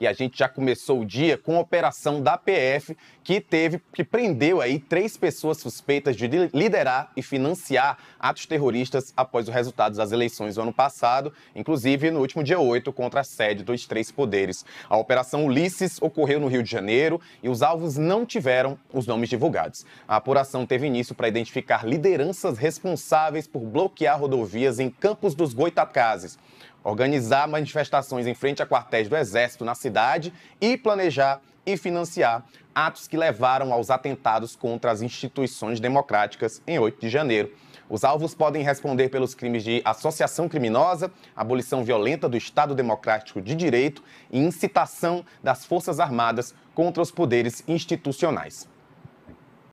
E a gente já começou o dia com a operação da PF que teve que prendeu aí três pessoas suspeitas de liderar e financiar atos terroristas após os resultados das eleições do ano passado, inclusive no último dia 8 contra a sede dos três poderes. A operação Ulisses ocorreu no Rio de Janeiro e os alvos não tiveram os nomes divulgados. A apuração teve início para identificar lideranças responsáveis por bloquear rodovias em Campos dos Goitacazes organizar manifestações em frente a quartéis do Exército na cidade e planejar e financiar atos que levaram aos atentados contra as instituições democráticas em 8 de janeiro. Os alvos podem responder pelos crimes de associação criminosa, abolição violenta do Estado Democrático de Direito e incitação das Forças Armadas contra os poderes institucionais.